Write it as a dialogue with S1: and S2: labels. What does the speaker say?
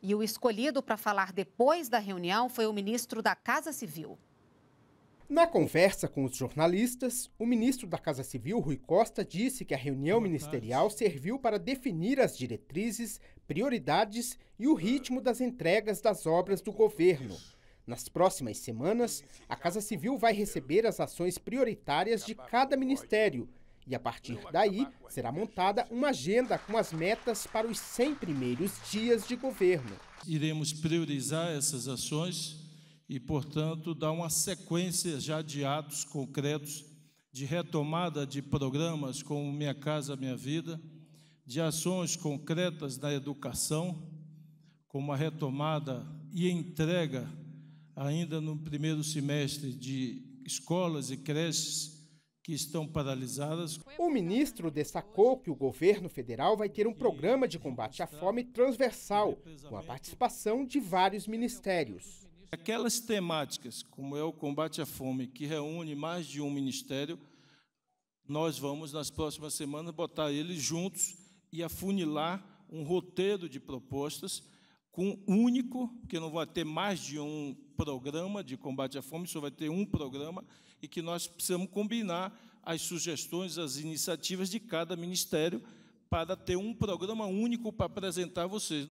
S1: E o escolhido para falar depois da reunião foi o ministro da Casa Civil. Na conversa com os jornalistas, o ministro da Casa Civil, Rui Costa, disse que a reunião ministerial serviu para definir as diretrizes, prioridades e o ritmo das entregas das obras do governo. Nas próximas semanas, a Casa Civil vai receber as ações prioritárias de cada ministério e a partir daí será montada uma agenda com as metas para os 100 primeiros dias de
S2: governo. Iremos priorizar essas ações e, portanto, dar uma sequência já de atos concretos de retomada de programas como Minha Casa Minha Vida, de ações concretas na educação, como a retomada e entrega ainda no primeiro semestre de escolas e creches que estão paralisadas.
S1: O ministro destacou que o governo federal vai ter um programa de combate à fome transversal, com a participação de vários ministérios.
S2: Aquelas temáticas, como é o combate à fome, que reúne mais de um ministério, nós vamos, nas próximas semanas, botar eles juntos e afunilar um roteiro de propostas com um único, porque não vai ter mais de um programa de combate à fome, só vai ter um programa, e que nós precisamos combinar as sugestões, as iniciativas de cada ministério para ter um programa único para apresentar a vocês.